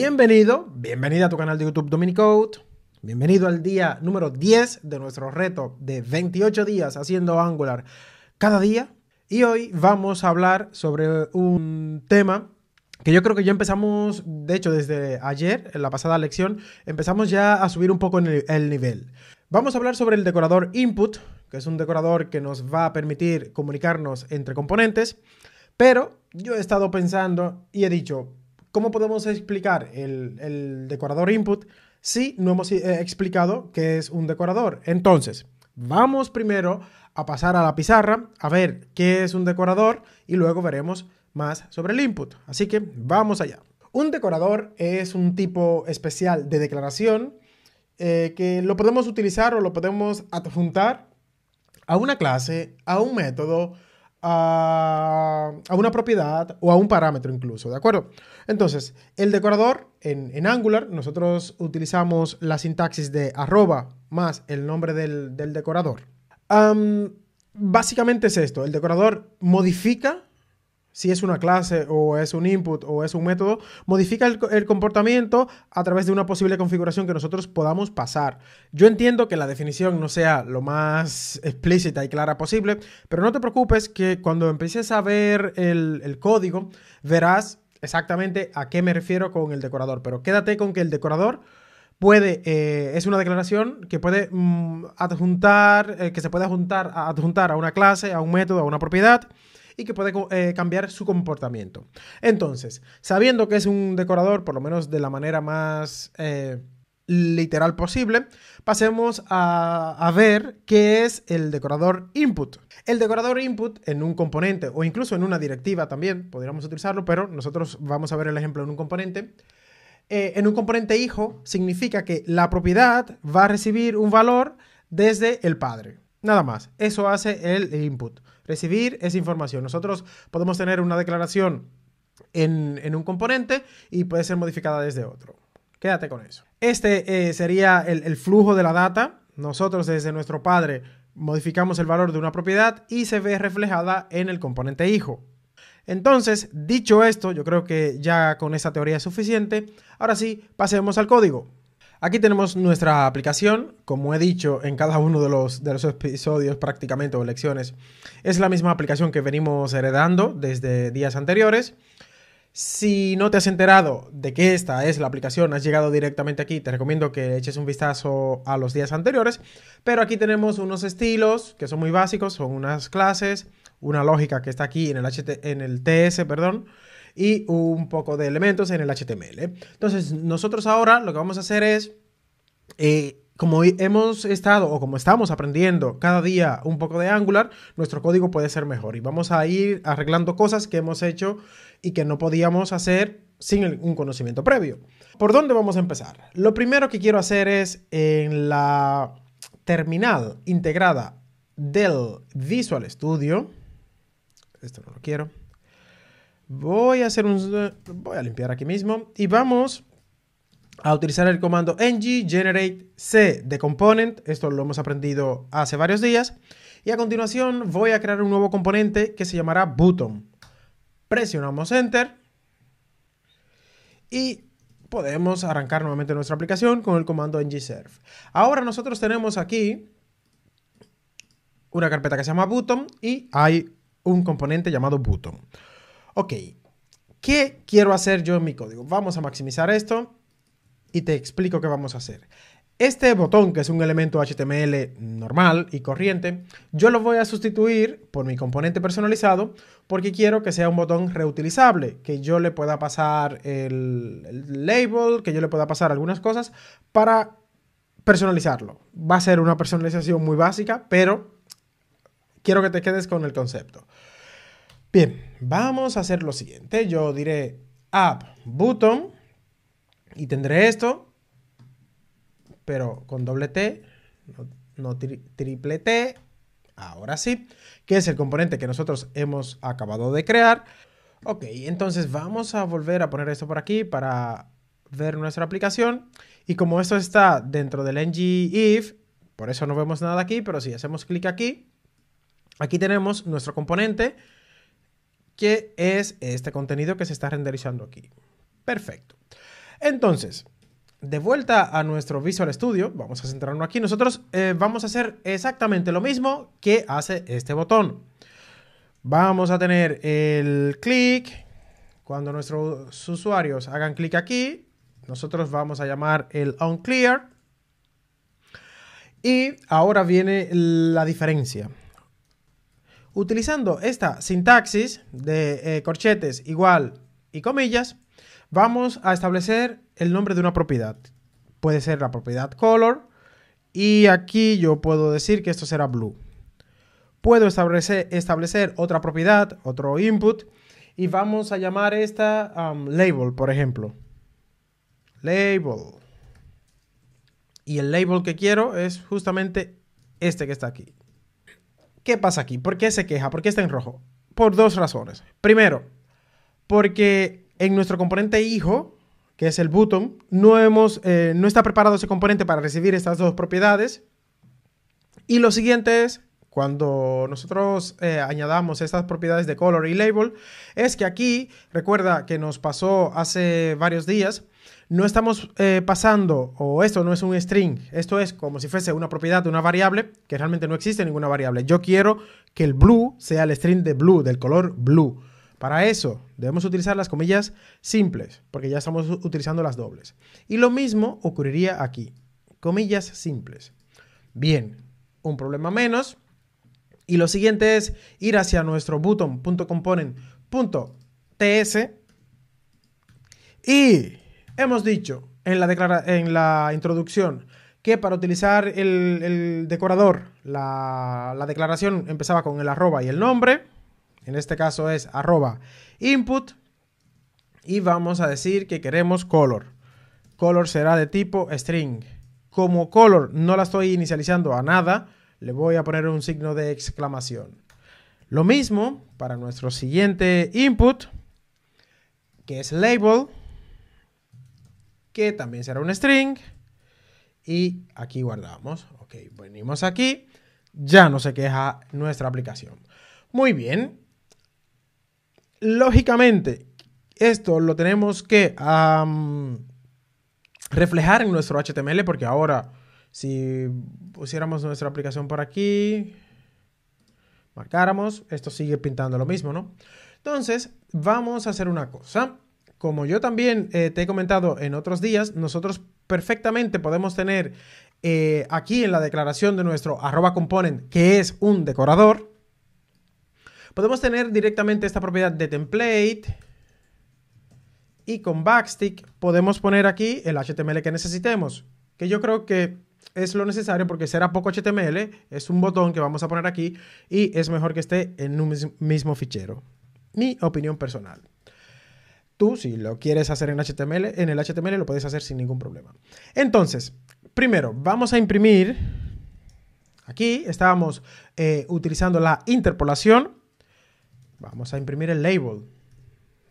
Bienvenido, bienvenida a tu canal de YouTube Dominicode. Bienvenido al día número 10 de nuestro reto de 28 días haciendo Angular cada día. Y hoy vamos a hablar sobre un tema que yo creo que ya empezamos, de hecho desde ayer, en la pasada lección, empezamos ya a subir un poco el nivel. Vamos a hablar sobre el decorador input, que es un decorador que nos va a permitir comunicarnos entre componentes, pero yo he estado pensando y he dicho, ¿cómo podemos explicar el, decorador input si no hemos eh, explicado qué es un decorador? Entonces, vamos primero a pasar a la pizarra a ver qué es un decorador y luego veremos más sobre el input. Así que vamos allá. Un decorador es un tipo especial de declaración eh, que lo podemos utilizar o lo podemos adjuntar a una clase, a un método, a, una propiedad o a un parámetro incluso, ¿de acuerdo? Entonces, el decorador en, Angular, nosotros utilizamos la sintaxis de arroba más el nombre del, decorador. básicamente es esto, el decorador modifica si es una clase o es un input o es un método, modifica el, comportamiento a través de una posible configuración que nosotros podamos pasar. Yo entiendo que la definición no sea lo más explícita y clara posible, pero no te preocupes que cuando empieces a ver el, código, verás exactamente a qué me refiero con el decorador, pero quédate con que el decorador puede, eh, es una declaración que puede mm, adjuntar, eh, que se puede adjuntar, adjuntar a una clase, a un método, a una propiedad, y que puede eh, cambiar su comportamiento. Entonces, sabiendo que es un decorador, por lo menos de la manera más eh, literal posible, pasemos a, ver qué es el decorador input. El decorador input en un componente o incluso en una directiva también, podríamos utilizarlo, pero nosotros vamos a ver el ejemplo en un componente. Eh, en un componente hijo significa que la propiedad va a recibir un valor desde el padre. Nada más, eso hace el input recibir esa información. Nosotros podemos tener una declaración en, un componente y puede ser modificada desde otro. Quédate con eso. Este eh, sería el, el flujo de la data. Nosotros desde nuestro padre modificamos el valor de una propiedad y se ve reflejada en el componente hijo. Entonces, dicho esto, yo creo que ya con esta teoría es suficiente. Ahora sí, pasemos al código. Aquí tenemos nuestra aplicación. Como he dicho en cada uno de los, de los episodios prácticamente o lecciones, es la misma aplicación que venimos heredando desde días anteriores. Si no te has enterado de que esta es la aplicación, has llegado directamente aquí, te recomiendo que eches un vistazo a los días anteriores. Pero aquí tenemos unos estilos que son muy básicos, son unas clases, una lógica que está aquí en el, en el TS, perdón y un poco de elementos en el HTML. Entonces, nosotros ahora lo que vamos a hacer es... Eh, como hemos estado o como estamos aprendiendo cada día un poco de Angular, nuestro código puede ser mejor y vamos a ir arreglando cosas que hemos hecho y que no podíamos hacer sin un conocimiento previo. ¿Por dónde vamos a empezar? Lo primero que quiero hacer es en la terminal integrada del Visual Studio. Esto no lo quiero. Voy a hacer Voy a limpiar aquí mismo. Y vamos a utilizar el comando ng generate c de component. Esto lo hemos aprendido hace varios días. Y a continuación voy a crear un nuevo componente que se llamará button. Presionamos enter. Y podemos arrancar nuevamente nuestra aplicación con el comando ng-serve. Ahora nosotros tenemos aquí una carpeta que se llama button y hay un componente llamado button ok, ¿qué quiero hacer yo en mi código? Vamos a maximizar esto y te explico qué vamos a hacer. Este botón, que es un elemento HTML normal y corriente, yo lo voy a sustituir por mi componente personalizado porque quiero que sea un botón reutilizable, que yo le pueda pasar el, el label, que yo le pueda pasar algunas cosas para personalizarlo. Va a ser una personalización muy básica, pero quiero que te quedes con el concepto. Bien, vamos a hacer lo siguiente. Yo diré app button y tendré esto, pero con doble T, no, triple T. Ahora sí, que es el componente que nosotros hemos acabado de crear. Ok, entonces vamos a volver a poner esto por aquí para ver nuestra aplicación. Y como esto está dentro del ng-if, por eso no vemos nada aquí, pero si hacemos clic aquí, aquí tenemos nuestro componente que es este contenido que se está renderizando aquí. Perfecto. Entonces, de vuelta a nuestro Visual Studio, vamos a centrarnos aquí. Nosotros eh, vamos a hacer exactamente lo mismo que hace este botón. Vamos a tener el clic. Cuando nuestros usuarios hagan clic aquí, nosotros vamos a llamar el onClear. Y ahora viene la diferencia. Utilizando esta sintaxis de eh, corchetes igual y comillas, vamos a establecer el nombre de una propiedad. Puede ser la propiedad color y aquí yo puedo decir que esto será blue. Puedo establecer, otra propiedad, otro input y vamos a llamar esta um, label, por ejemplo. Label. Y el label que quiero es justamente este que está aquí. ¿qué pasa aquí? ¿Por qué se queja? ¿Por qué está en rojo? Por dos razones. Primero, porque en nuestro componente hijo, que es el button, no, hemos, eh, no está preparado ese componente para recibir estas dos propiedades. Y lo siguiente es cuando nosotros eh, añadamos estas propiedades de color y label, es que aquí, recuerda que nos pasó hace varios días, no estamos eh, pasando, o esto no es un string, esto es como si fuese una propiedad de una variable, que realmente no existe ninguna variable. Yo quiero que el blue sea el string de blue, del color blue. Para eso debemos utilizar las comillas simples, porque ya estamos utilizando las dobles. Y lo mismo ocurriría aquí, comillas simples. Bien, un problema menos, y lo siguiente es ir hacia nuestro button.component.ts y hemos dicho en la, en la introducción que para utilizar el, decorador, la, la, declaración empezaba con el arroba y el nombre. En este caso es arroba input. Y vamos a decir que queremos color. Color será de tipo string. Como color no la estoy inicializando a nada, le voy a poner un signo de exclamación. Lo mismo para nuestro siguiente input, que es label, que también será un string. Y aquí guardamos. Ok, venimos aquí. Ya no se queja nuestra aplicación. Muy bien. Lógicamente, esto lo tenemos que reflejar en nuestro HTML porque ahora si pusiéramos nuestra aplicación por aquí, marcáramos, esto sigue pintando lo mismo, ¿no? Entonces, vamos a hacer una cosa. Como yo también eh, te he comentado en otros días, nosotros perfectamente podemos tener eh, aquí en la declaración de nuestro arroba component, que es un decorador, podemos tener directamente esta propiedad de template y con backstick podemos poner aquí el HTML que necesitemos, que yo creo que es lo necesario porque será poco HTML, es un botón que vamos a poner aquí y es mejor que esté en un mismo fichero. Mi opinión personal. Tú, si lo quieres hacer en HTML, en el HTML lo puedes hacer sin ningún problema. Entonces, primero, vamos a imprimir. Aquí estábamos eh, utilizando la interpolación. Vamos a imprimir el label.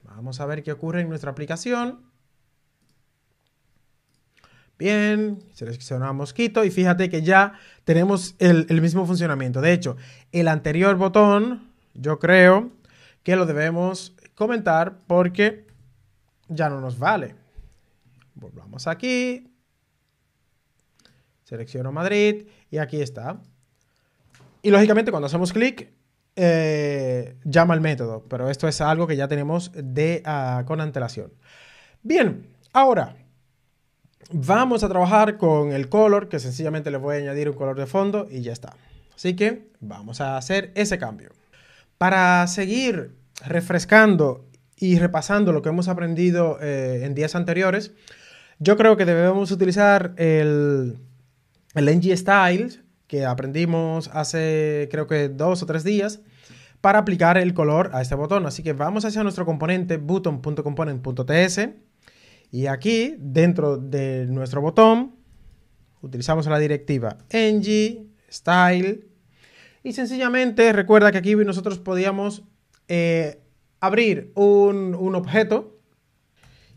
Vamos a ver qué ocurre en nuestra aplicación. Bien, seleccionamos mosquito y fíjate que ya tenemos el, mismo funcionamiento. De hecho, el anterior botón, yo creo que lo debemos comentar porque ya no nos vale. Volvamos aquí. Selecciono Madrid y aquí está. Y lógicamente cuando hacemos clic, eh, llama el método, pero esto es algo que ya tenemos de, ah, con antelación. Bien, ahora Vamos a trabajar con el color, que sencillamente le voy a añadir un color de fondo y ya está. Así que vamos a hacer ese cambio. Para seguir refrescando y repasando lo que hemos aprendido eh, en días anteriores, yo creo que debemos utilizar el, el NG Styles que aprendimos hace creo que dos o tres días para aplicar el color a este botón. Así que vamos hacia nuestro componente button.component.ts y aquí, dentro de nuestro botón, utilizamos la directiva ng, style, y sencillamente recuerda que aquí nosotros podíamos eh, abrir un, objeto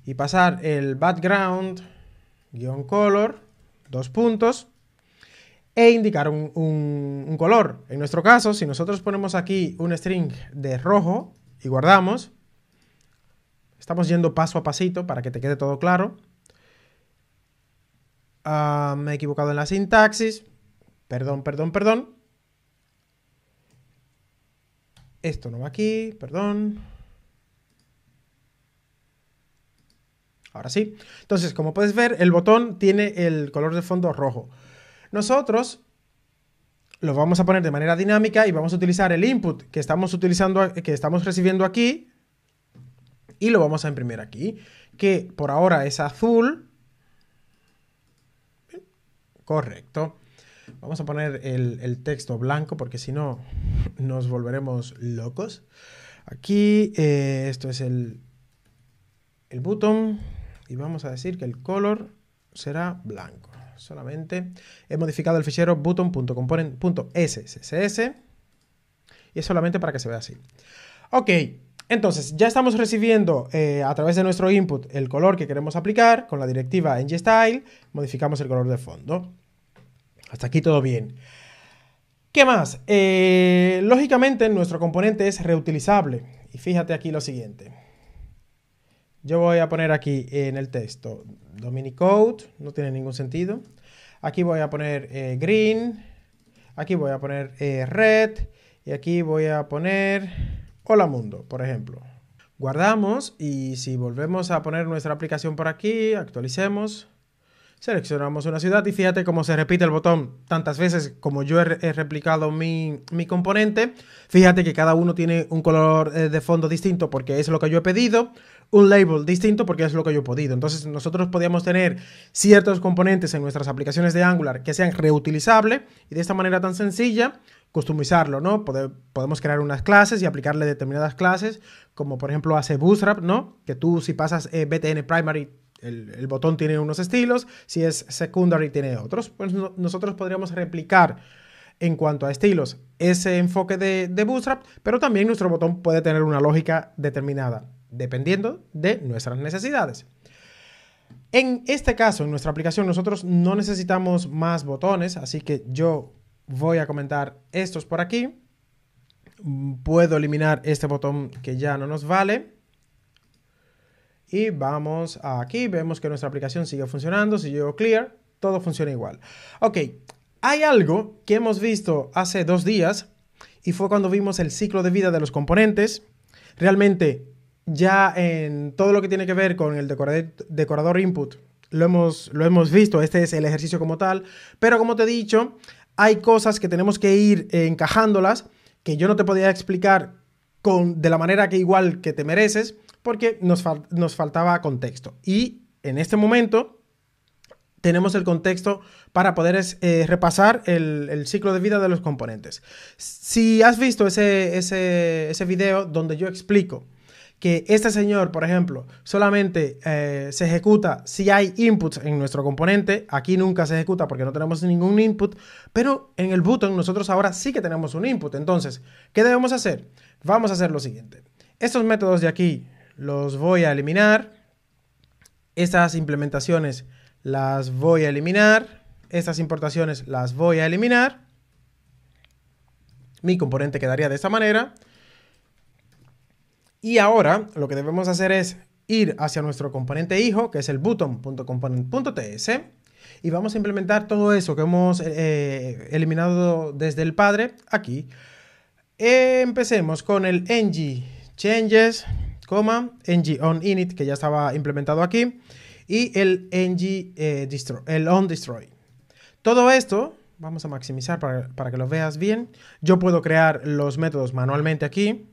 y pasar el background, color, dos puntos, e indicar un color. En nuestro caso, si nosotros ponemos aquí un string de rojo y guardamos, Estamos yendo paso a pasito para que te quede todo claro. Ah, me he equivocado en la sintaxis. Perdón, perdón, perdón. Esto no va aquí, perdón. Ahora sí. Entonces, como puedes ver, el botón tiene el color de fondo rojo. Nosotros lo vamos a poner de manera dinámica y vamos a utilizar el input que estamos utilizando, que estamos recibiendo aquí y lo vamos a imprimir aquí, que por ahora es azul. Correcto. Vamos a poner el, texto blanco porque si no nos volveremos locos. Aquí eh, esto es el, el y vamos a decir que el color será blanco. Solamente he modificado el fichero button.component.sss, y es solamente para que se vea así. Ok, entonces, ya estamos recibiendo eh, a través de nuestro input el color que queremos aplicar con la directiva ngStyle style modificamos el color de fondo. Hasta aquí todo bien. ¿Qué más? Eh, lógicamente nuestro componente es reutilizable. Y fíjate aquí lo siguiente. Yo voy a poner aquí en el texto Dominicode, no tiene ningún sentido. Aquí voy a poner eh, green, aquí voy a poner red y aquí voy a poner Hola Mundo, por ejemplo. Guardamos y si volvemos a poner nuestra aplicación por aquí, actualicemos, seleccionamos una ciudad y fíjate cómo se repite el botón tantas veces como yo he, replicado mi, componente. Fíjate que cada uno tiene un color eh, de fondo distinto porque es lo que yo he pedido, un label distinto porque es lo que yo he podido. Entonces nosotros podíamos tener ciertos componentes en nuestras aplicaciones de Angular que sean reutilizables y de esta manera tan sencilla customizarlo, ¿no? podemos crear unas clases y aplicarle determinadas clases, como por ejemplo hace Bootstrap, ¿no? Que tú si pasas eh, BTN Primary, el, botón tiene unos estilos, si es Secondary tiene otros. Pues nosotros podríamos replicar en cuanto a estilos ese enfoque de Bootstrap, pero también nuestro botón puede tener una lógica determinada, dependiendo de nuestras necesidades. En este caso, en nuestra aplicación, nosotros no necesitamos más botones, así que yo voy a comentar estos por aquí. Puedo eliminar este botón que ya no nos vale. Y vamos aquí, vemos que nuestra aplicación sigue funcionando. Si yo clear, todo funciona igual. Ok, hay algo que hemos visto hace dos días y fue cuando vimos el ciclo de vida de los componentes. Realmente, ya en todo lo que tiene que ver con el decorador input, lo hemos, lo hemos visto, este es el ejercicio como tal, pero como te he dicho, hay cosas que tenemos que ir eh, encajándolas, que yo no te podía explicar con, de la manera que igual que te mereces, porque nos, faltaba contexto. Y en este momento tenemos el contexto para poder eh, repasar el, ciclo de vida de los componentes. Si has visto ese, ese, ese video donde yo explico que este señor, por ejemplo, solamente eh, se ejecuta si hay inputs en nuestro componente. Aquí nunca se ejecuta porque no tenemos ningún input, pero en el button nosotros ahora sí que tenemos un input. Entonces, ¿qué debemos hacer? Vamos a hacer lo siguiente. Estos métodos de aquí los voy a eliminar. Estas implementaciones las voy a eliminar. Estas importaciones las voy a eliminar. Mi componente quedaría de esta manera. Y ahora lo que debemos hacer es ir hacia nuestro componente hijo, que es el button.component.ts, y vamos a implementar todo eso que hemos eh, eh, eliminado desde el padre aquí. Empecemos con el ng changes, coma, on init, que ya estaba implementado aquí, y el ng eh, el on destroy. Todo esto vamos a maximizar para que lo veas bien. Yo puedo crear los métodos manualmente aquí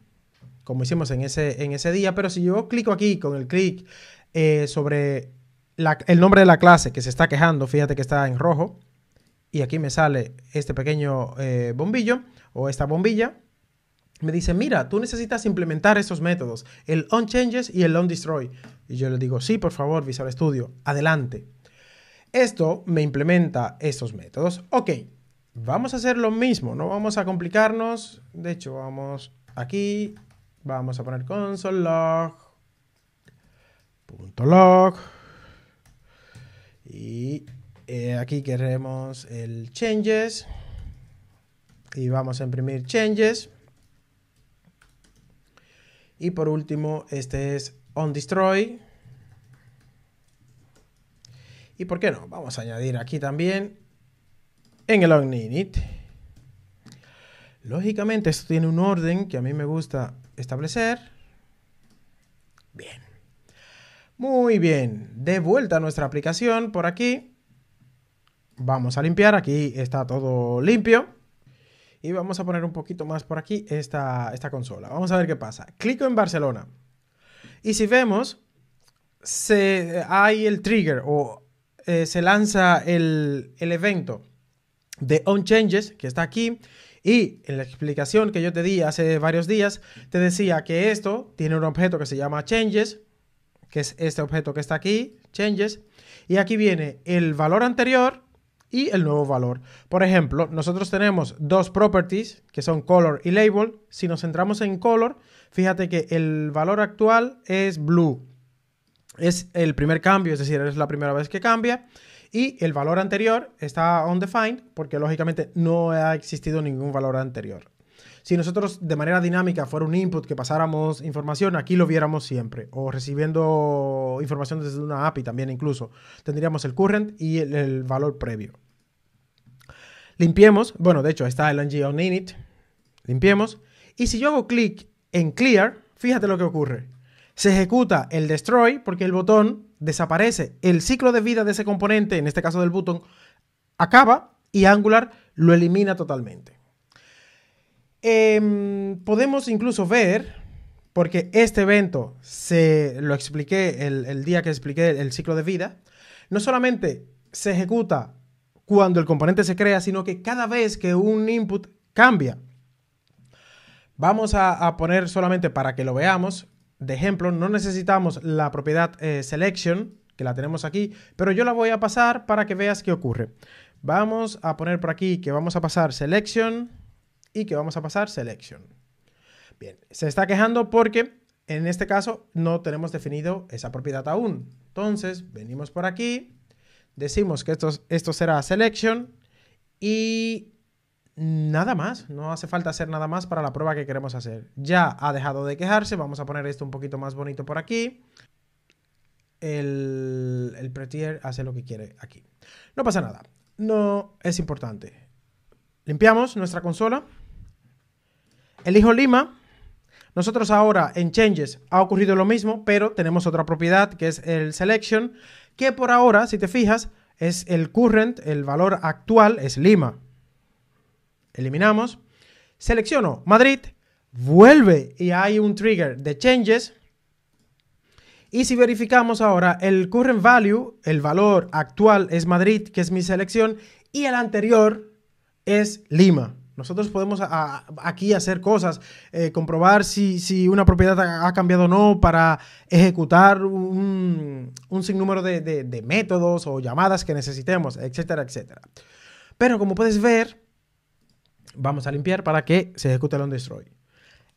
como hicimos en ese, en ese día, pero si yo clico aquí con el clic eh, sobre el nombre de la clase que se está quejando, fíjate que está en rojo, y aquí me sale este pequeño eh, bombillo o esta bombilla, me dice, mira, tú necesitas implementar estos métodos, el onChanges y el onDestroy. Y yo le digo, sí, por favor, Visual Studio, adelante. Esto me implementa estos métodos. Ok, vamos a hacer lo mismo, no vamos a complicarnos. De hecho, vamos aquí Vamos a poner console.log, Punto log. Y eh, aquí queremos el changes. Y vamos a imprimir changes. Y por último, este es on destroy. Y por qué no, vamos a añadir aquí también en el on Lógicamente esto tiene un orden que a mí me gusta establecer. Bien. Muy bien. De vuelta a nuestra aplicación por aquí. Vamos a limpiar. Aquí está todo limpio. Y vamos a poner un poquito más por aquí esta, esta consola. Vamos a ver qué pasa. Clico en Barcelona. Y si vemos, se, hay el trigger o eh, se lanza el, el evento de on changes que está aquí y en la explicación que yo te di hace varios días, te decía que esto tiene un objeto que se llama changes, que es este objeto que está aquí, changes, y aquí viene el valor anterior y el nuevo valor. Por ejemplo, nosotros tenemos dos properties que son color y label. Si nos centramos en color, fíjate que el valor actual es blue. Es el primer cambio, es decir, es la primera vez que cambia. Y el valor anterior está undefined porque lógicamente no ha existido ningún valor anterior. Si nosotros de manera dinámica fuera un input que pasáramos información, aquí lo viéramos siempre. O recibiendo información desde una API también incluso. Tendríamos el current y el, valor previo. Limpiemos. Bueno, de hecho está el ng on init. Limpiemos. Y si yo hago clic en clear, fíjate lo que ocurre. Se ejecuta el destroy porque el botón desaparece, el ciclo de vida de ese componente, en este caso del button, acaba y Angular lo elimina totalmente. Em, podemos incluso ver, porque este evento se lo expliqué el, día que expliqué el ciclo de vida, no solamente se ejecuta cuando el componente se crea, sino que cada vez que un input cambia. Vamos a poner solamente para que lo veamos de ejemplo, no necesitamos la propiedad eh, selection, que la tenemos aquí, pero yo la voy a pasar para que veas qué ocurre. Vamos a poner por aquí que vamos a pasar selection y que vamos a pasar selection. Bien, se está quejando porque en este caso no tenemos definido esa propiedad aún. Entonces, venimos por aquí, decimos que esto, esto será selection y nada más, no hace falta hacer nada más para la prueba que queremos hacer. Ya ha dejado de quejarse, vamos a poner esto un poquito más bonito por aquí. El, pretier hace lo que quiere aquí. No pasa nada, no es importante. Limpiamos nuestra consola. Elijo Lima. Nosotros ahora en Changes ha ocurrido lo mismo, pero tenemos otra propiedad que es el Selection, que por ahora, si te fijas, es el current, el valor actual es Lima eliminamos. Selecciono Madrid, vuelve y hay un trigger de changes. Y si verificamos ahora el current value, el valor actual es Madrid, que es mi selección, y el anterior es Lima. Nosotros podemos aquí hacer cosas, eh, comprobar si, una propiedad ha, cambiado o no para ejecutar un, sinnúmero de, de métodos o llamadas que necesitemos, etcétera, etcétera. Pero como puedes ver, vamos a limpiar para que se ejecute el onDestroy.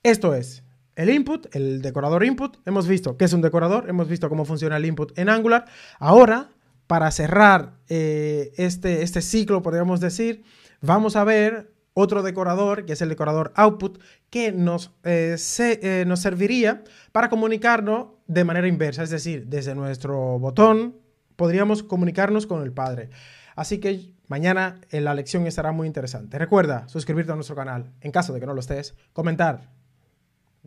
Esto es el input, el decorador input. Hemos visto que es un decorador, hemos visto cómo funciona el input en Angular. Ahora, para cerrar eh, este, este ciclo, podríamos decir, vamos a ver otro decorador, que es el decorador output, que nos, eh, eh, nos serviría para comunicarnos de manera inversa, es decir, desde nuestro botón podríamos comunicarnos con el padre. Así que Mañana en la lección estará muy interesante. Recuerda suscribirte a nuestro canal en caso de que no lo estés, comentar.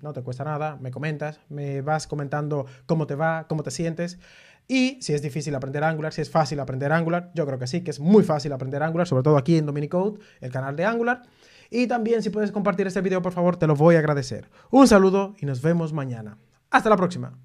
No te cuesta nada, me comentas, me vas comentando cómo te va, cómo te sientes. Y si es difícil aprender Angular, si es fácil aprender Angular, yo creo que sí, que es muy fácil aprender Angular, sobre todo aquí en Dominicode, el canal de Angular. Y también si puedes compartir este video, por favor, te lo voy a agradecer. Un saludo y nos vemos mañana. Hasta la próxima.